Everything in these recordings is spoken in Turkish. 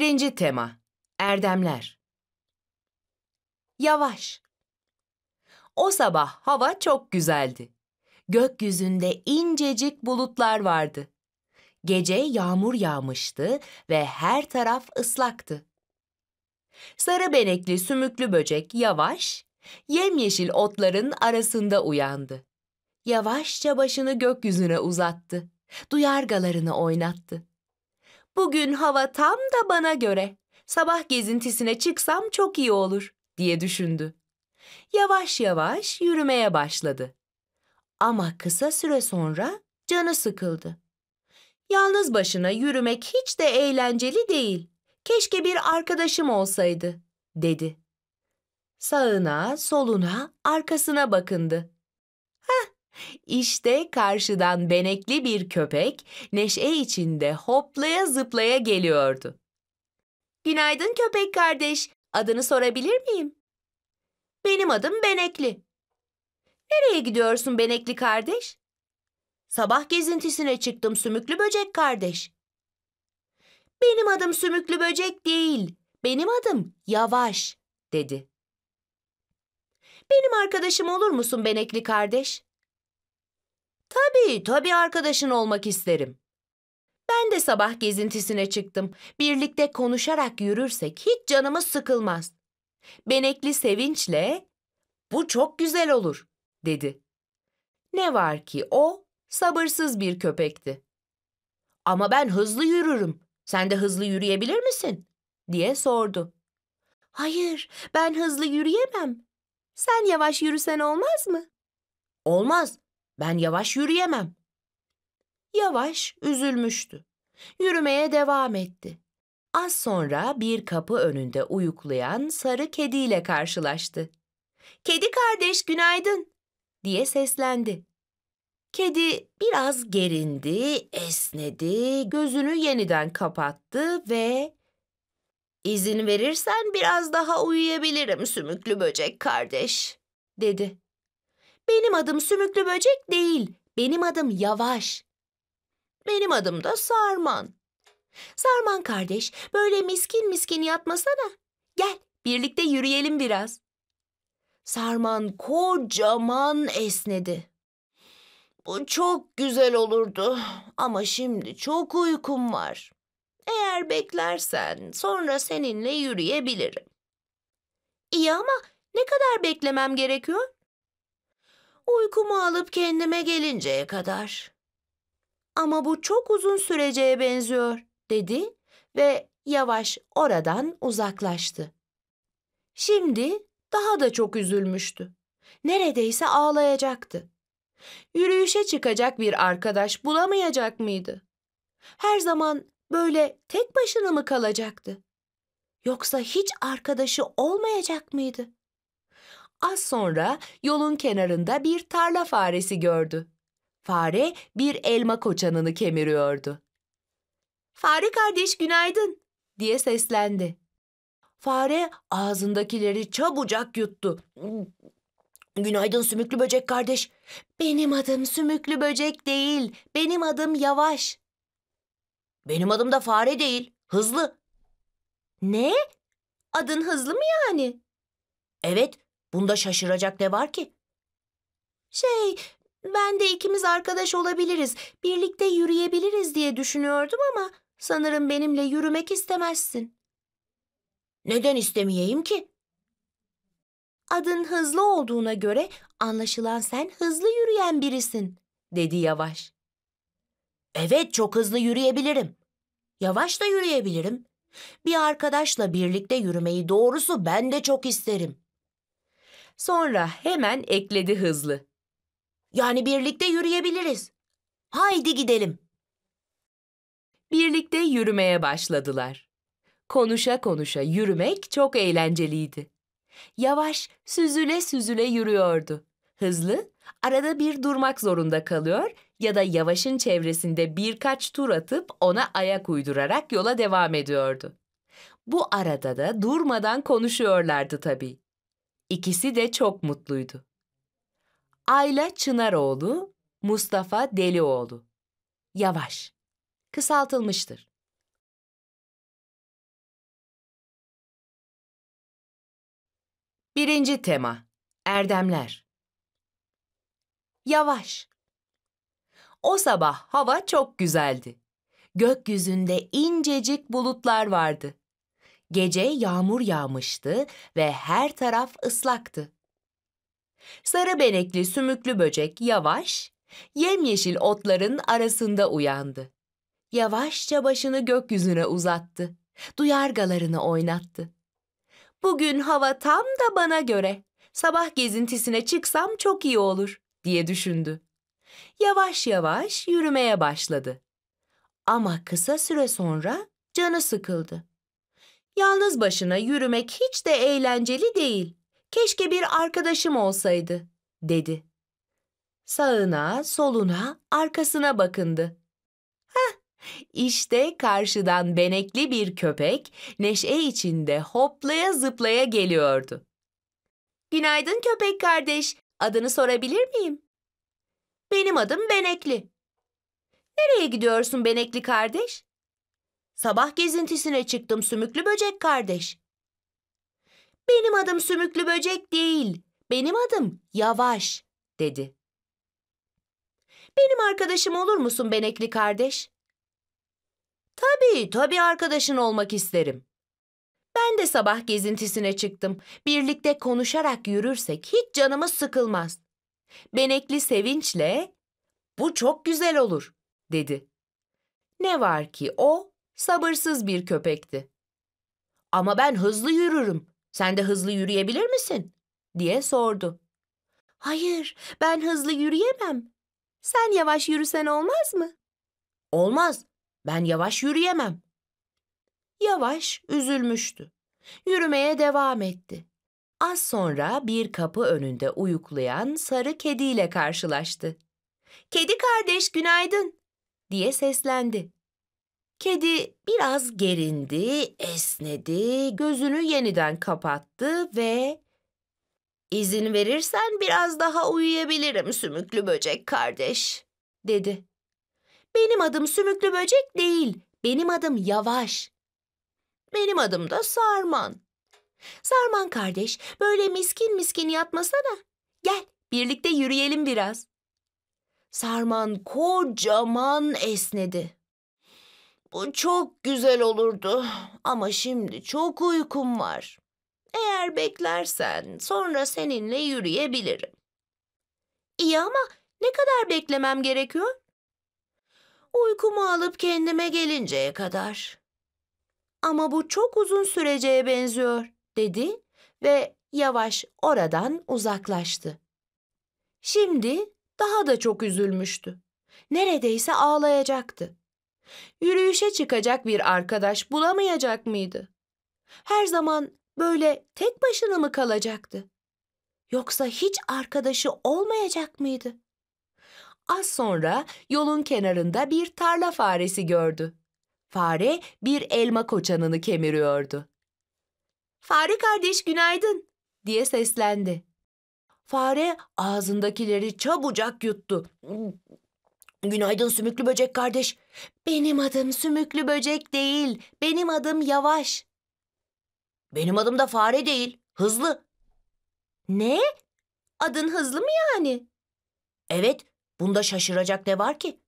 Birinci tema, erdemler. Yavaş. O sabah hava çok güzeldi. Gökyüzünde incecik bulutlar vardı. Gece yağmur yağmıştı ve her taraf ıslaktı. Sarı benekli sümüklü böcek yavaş, yemyeşil otların arasında uyandı. Yavaşça başını gökyüzüne uzattı. Duyargalarını oynattı. Bugün hava tam da bana göre. Sabah gezintisine çıksam çok iyi olur diye düşündü. Yavaş yavaş yürümeye başladı. Ama kısa süre sonra canı sıkıldı. Yalnız başına yürümek hiç de eğlenceli değil. Keşke bir arkadaşım olsaydı, dedi. Sağına, soluna, arkasına bakındı. İşte karşıdan benekli bir köpek neşe içinde hoplaya zıplaya geliyordu. Günaydın köpek kardeş. Adını sorabilir miyim? Benim adım Benekli. Nereye gidiyorsun Benekli kardeş? Sabah gezintisine çıktım Sümüklü Böcek kardeş. Benim adım Sümüklü Böcek değil. Benim adım Yavaş dedi. Benim arkadaşım olur musun Benekli kardeş? Tabii, tabii arkadaşın olmak isterim. Ben de sabah gezintisine çıktım. Birlikte konuşarak yürürsek hiç canımız sıkılmaz. Benekli sevinçle, bu çok güzel olur, dedi. Ne var ki o sabırsız bir köpekti. Ama ben hızlı yürürüm. Sen de hızlı yürüyebilir misin? diye sordu. Hayır, ben hızlı yürüyemem. Sen yavaş yürüsen olmaz mı? Olmaz. Ben yavaş yürüyemem. Yavaş üzülmüştü. Yürümeye devam etti. Az sonra bir kapı önünde uyuklayan sarı kediyle karşılaştı. "Kedi kardeş günaydın." diye seslendi. Kedi biraz gerindi, esnedi, gözünü yeniden kapattı ve "İzin verirsen biraz daha uyuyabilirim sümüklü böcek kardeş." dedi. Benim adım sümüklü böcek değil. Benim adım Yavaş. Benim adım da Sarman. Sarman kardeş, böyle miskin miskin yatmasana. Gel, birlikte yürüyelim biraz. Sarman kocaman esnedi. Bu çok güzel olurdu ama şimdi çok uykum var. Eğer beklersen sonra seninle yürüyebilirim. İyi ama ne kadar beklemem gerekiyor? Uykumu alıp kendime gelinceye kadar. Ama bu çok uzun süreceye benziyor, dedi ve yavaş oradan uzaklaştı. Şimdi daha da çok üzülmüştü. Neredeyse ağlayacaktı. Yürüyüşe çıkacak bir arkadaş bulamayacak mıydı? Her zaman böyle tek başına mı kalacaktı? Yoksa hiç arkadaşı olmayacak mıydı? Az sonra yolun kenarında bir tarla faresi gördü. Fare bir elma koçanını kemiriyordu. Fare kardeş günaydın diye seslendi. Fare ağzındakileri çabucak yuttu. Günaydın sümüklü böcek kardeş. Benim adım sümüklü böcek değil. Benim adım yavaş. Benim adım da fare değil. Hızlı. Ne? Adın hızlı mı yani? Evet, Bunda şaşıracak ne var ki? Şey, ben de ikimiz arkadaş olabiliriz, birlikte yürüyebiliriz diye düşünüyordum ama sanırım benimle yürümek istemezsin. Neden istemeyeyim ki? Adın hızlı olduğuna göre anlaşılan sen hızlı yürüyen birisin, dedi Yavaş. Evet, çok hızlı yürüyebilirim. Yavaş da yürüyebilirim. Bir arkadaşla birlikte yürümeyi doğrusu ben de çok isterim. Sonra hemen ekledi hızlı. Yani birlikte yürüyebiliriz. Haydi gidelim. Birlikte yürümeye başladılar. Konuşa konuşa yürümek çok eğlenceliydi. Yavaş, süzüle süzüle yürüyordu. Hızlı, arada bir durmak zorunda kalıyor ya da yavaşın çevresinde birkaç tur atıp ona ayak uydurarak yola devam ediyordu. Bu arada da durmadan konuşuyorlardı tabii. İkisi de çok mutluydu. Ayla Çınaroğlu, Mustafa Delioğlu. Yavaş. Kısaltılmıştır. Birinci tema, erdemler. Yavaş. O sabah hava çok güzeldi. Gökyüzünde incecik bulutlar vardı. Gece yağmur yağmıştı ve her taraf ıslaktı. Sarı benekli sümüklü böcek yavaş, yemyeşil otların arasında uyandı. Yavaşça başını gökyüzüne uzattı. Duyargalarını oynattı. Bugün hava tam da bana göre. Sabah gezintisine çıksam çok iyi olur diye düşündü. Yavaş yavaş yürümeye başladı. Ama kısa süre sonra canı sıkıldı. Yalnız başına yürümek hiç de eğlenceli değil. Keşke bir arkadaşım olsaydı, dedi. Sağına, soluna, arkasına bakındı. Heh, işte karşıdan benekli bir köpek neşe içinde hoplaya zıplaya geliyordu. Günaydın köpek kardeş, adını sorabilir miyim? Benim adım Benekli. Nereye gidiyorsun Benekli kardeş? Sabah gezintisine çıktım sümüklü böcek kardeş. Benim adım sümüklü böcek değil. Benim adım Yavaş, dedi. Benim arkadaşım olur musun benekli kardeş? Tabii, tabii arkadaşın olmak isterim. Ben de sabah gezintisine çıktım. Birlikte konuşarak yürürsek hiç canımız sıkılmaz. Benekli sevinçle, bu çok güzel olur, dedi. Ne var ki o Sabırsız bir köpekti. Ama ben hızlı yürürüm. Sen de hızlı yürüyebilir misin? diye sordu. Hayır, ben hızlı yürüyemem. Sen yavaş yürüsen olmaz mı? Olmaz. Ben yavaş yürüyemem. Yavaş üzülmüştü. Yürümeye devam etti. Az sonra bir kapı önünde uyuklayan sarı kediyle karşılaştı. "Kedi kardeş günaydın." diye seslendi. Kedi biraz gerindi, esnedi, gözünü yeniden kapattı ve... İzin verirsen biraz daha uyuyabilirim sümüklü böcek kardeş, dedi. Benim adım sümüklü böcek değil, benim adım Yavaş. Benim adım da Sarman. Sarman kardeş, böyle miskin miskin yatmasana. Gel, birlikte yürüyelim biraz. Sarman kocaman esnedi. Bu çok güzel olurdu ama şimdi çok uykum var. Eğer beklersen sonra seninle yürüyebilirim. İyi ama ne kadar beklemem gerekiyor? Uykumu alıp kendime gelinceye kadar. Ama bu çok uzun süreceye benziyor, dedi ve yavaş oradan uzaklaştı. Şimdi daha da çok üzülmüştü. Neredeyse ağlayacaktı. Yürüyüşe çıkacak bir arkadaş bulamayacak mıydı? Her zaman böyle tek başına mı kalacaktı? Yoksa hiç arkadaşı olmayacak mıydı? Az sonra yolun kenarında bir tarla faresi gördü. Fare bir elma koçanını kemiriyordu. "Fare kardeş günaydın." diye seslendi. Fare ağzındakileri çabucak yuttu. Günaydın Sümüklü Böcek kardeş. Benim adım Sümüklü Böcek değil. Benim adım Yavaş. Benim adım da fare değil. Hızlı. Ne? Adın hızlı mı yani? Evet. Bunda şaşıracak ne var ki?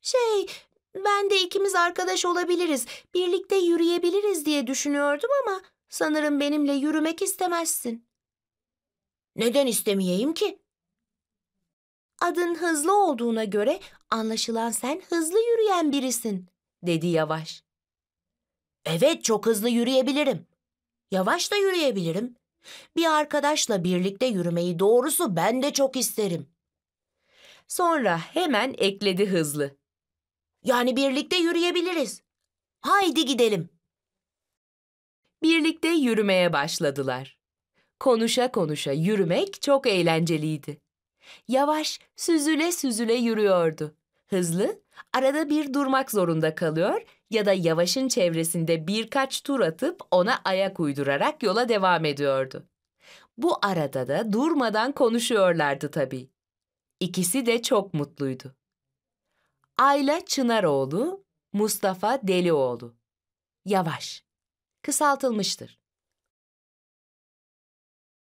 Şey, ben de ikimiz arkadaş olabiliriz. Birlikte yürüyebiliriz diye düşünüyordum ama sanırım benimle yürümek istemezsin. Neden istemeyeyim ki? Adın hızlı olduğuna göre anlaşılan sen hızlı yürüyen birisin, dedi Yavaş. Evet, çok hızlı yürüyebilirim. Yavaş da yürüyebilirim. Bir arkadaşla birlikte yürümeyi doğrusu ben de çok isterim. Sonra hemen ekledi hızlı. Yani birlikte yürüyebiliriz. Haydi gidelim. Birlikte yürümeye başladılar. Konuşa konuşa yürümek çok eğlenceliydi. Yavaş, süzüle süzüle yürüyordu. Hızlı, arada bir durmak zorunda kalıyor ya da yavaşın çevresinde birkaç tur atıp ona ayak uydurarak yola devam ediyordu. Bu arada da durmadan konuşuyorlardı tabii. İkisi de çok mutluydu. Ayla Çınaroğlu, Mustafa Delioğlu. Yavaş. Kısaltılmıştır.